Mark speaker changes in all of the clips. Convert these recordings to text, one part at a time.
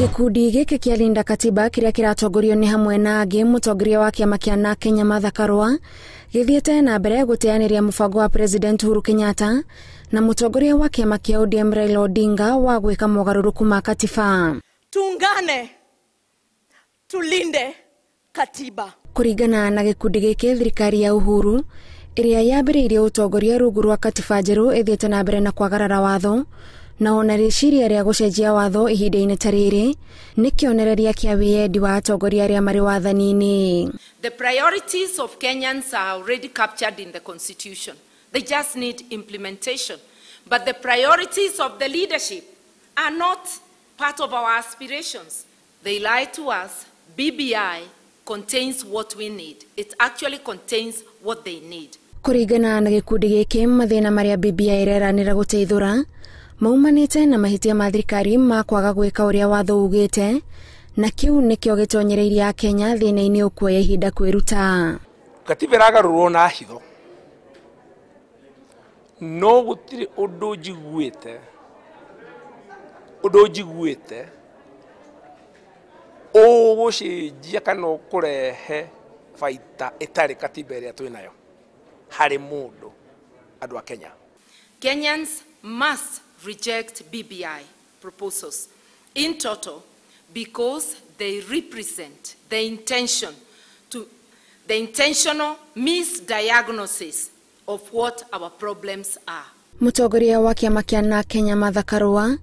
Speaker 1: gikundi gĩkĩ kĩalinda katiba kĩrĩa kĩratongorio nĩ hamwe na angä må wa kĩama kĩa na kenya martha gĩthiĩte na mbere gũteanĩria mũbango wa president huru kenyatta na mũtongoria wa kĩama kĩa odm raila odinga wa gwĩka mogarũrũku ma katiba
Speaker 2: tungane tulinde katiba
Speaker 1: kũringana na gĩkundi gĩkĩ thirikari ya uhuru ĩrĩa yambĩrĩirie ũtongoria rungu rwa katiba njerũ ĩthiĩte na mbere na kwagarara watho na ona rĩciria rĩa gũcenjia watho ihinda-inĩ ta rĩrĩ nĩ kĩonereria kĩa wĩyendi wa atongoria arĩa marĩ wathani-inĩ
Speaker 2: but the priorities of the leadership are not part of our aspirations they lie to us bbi contains what we need it actually contains what they
Speaker 1: need kũringana na gĩkundi gĩkĩ mathĩna marĩa bbi ĩreranĩra gũteithũra maumanite na mahitia ma thirikari ma kwaga gwika uria watho ugite na kiu nikio gitonyereirie kenya thina-ini ukuoya ihinda kwiruta
Speaker 3: katiba iragarurwo na hitho no gutire undu njiguite undu njiguite ugucenjia kana ukurehe baita itari katiba iria twinayo hari mundu andũ a kenya
Speaker 2: kenyans must reject BBI proposals in total because they represent the intention to the intentional misdiagnosis of what our problems are.
Speaker 1: Mũtongoria wa kĩama kĩa na Kenya Martha Karua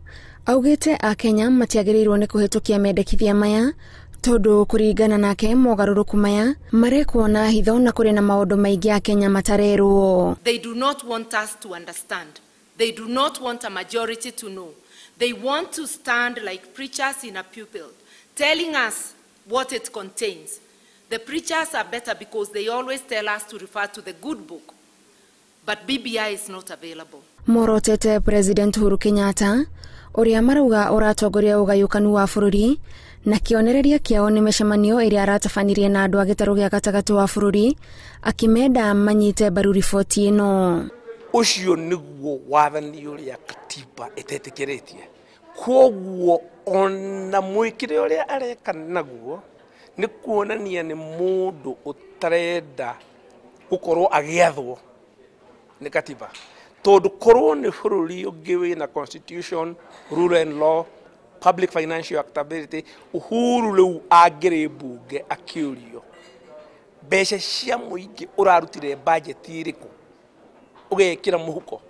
Speaker 1: augĩte akenya matiagĩrĩirwo nĩ kũhĩtũkia mendekithia maya tondũ kũringana nake mogarũrũku maya marekwo na hitho na kũrĩ na maũndũ maingĩ akenya matarerwo.
Speaker 2: They do not want us to understand They do not want a majority to know. They want to stand like preachers in a pupil, telling us what it contains. The preachers are better because they always tell us to refer to the good book, but BBI is not available.
Speaker 1: Morotete President huru Kenyatta uria marauga uratongoria ugayukanu wa bururi na kionereria kiao nĩ mĩcemanio ĩrĩa aratabanirie na andũ a gĩtarũ gĩa gatagatĩ wa bũrũri akĩmenda manyite mbaru riboti ĩno
Speaker 3: ucio niguo wathani uria katiba itetĩkĩrĩtie koguo ona mwĩkĩre uria areka naguo nĩ kuonania ni mũndũ ũtarenda gũkorwo agĩathwo nĩ katiba tondũ korwo nĩ bũrũri ũngĩ wĩna constitution rule and law public financial accountability uhuru rĩu angĩrĩ mbunge akĩũrio mbeca cia mũingĩ ũrarutire budget ĩrĩkũ ugekira muhuko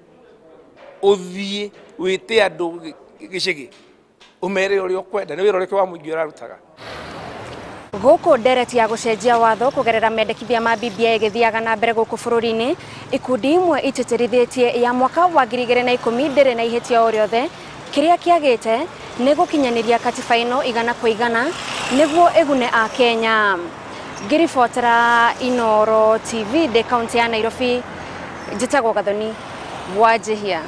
Speaker 3: uthie wite andu gicigi umere uri ukwenda ni wiroreke wa muingi urarutaga
Speaker 1: guku ndereti ya gucenjia watho kugerera mendekithia ma BBI igithiaga na mbere guku bururi-ini ikundi imwe ititirithitie ya mwaka wa ngiri igĩrĩ na ikumi ndĩrĩ na ihĩtia o rĩothe kĩrĩa kĩagĩte nĩ gũkinyanĩria katiba ĩno igana kwa igana nĩguo ĩgune a Kenya ngĩribotera Inoro TV de kaunti ya Nairobi njitagwo gathoni wanjihia